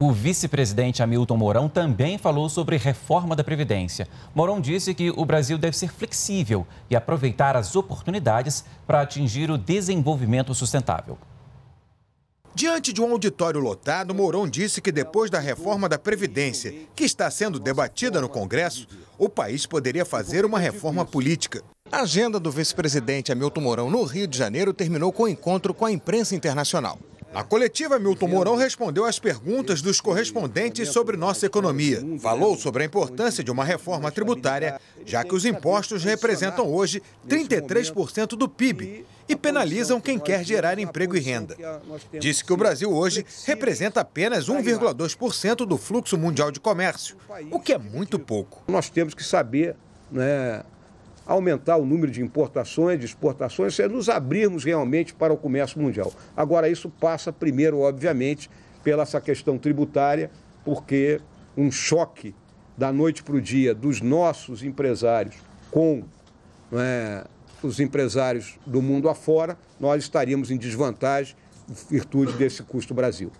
O vice-presidente Hamilton Mourão também falou sobre reforma da Previdência. Mourão disse que o Brasil deve ser flexível e aproveitar as oportunidades para atingir o desenvolvimento sustentável. Diante de um auditório lotado, Mourão disse que depois da reforma da Previdência, que está sendo debatida no Congresso, o país poderia fazer uma reforma política. A agenda do vice-presidente Hamilton Mourão no Rio de Janeiro terminou com o um encontro com a imprensa internacional. A coletiva Milton Mourão respondeu às perguntas dos correspondentes sobre nossa economia. Falou sobre a importância de uma reforma tributária, já que os impostos representam hoje 33% do PIB e penalizam quem quer gerar emprego e renda. Disse que o Brasil hoje representa apenas 1,2% do fluxo mundial de comércio, o que é muito pouco. Nós temos que saber né, aumentar o número de importações, de exportações, é nos abrirmos realmente para o comércio mundial. Agora, isso passa primeiro, obviamente, pela essa questão tributária, porque um choque da noite para o dia dos nossos empresários com é, os empresários do mundo afora, nós estaríamos em desvantagem em virtude desse custo Brasil.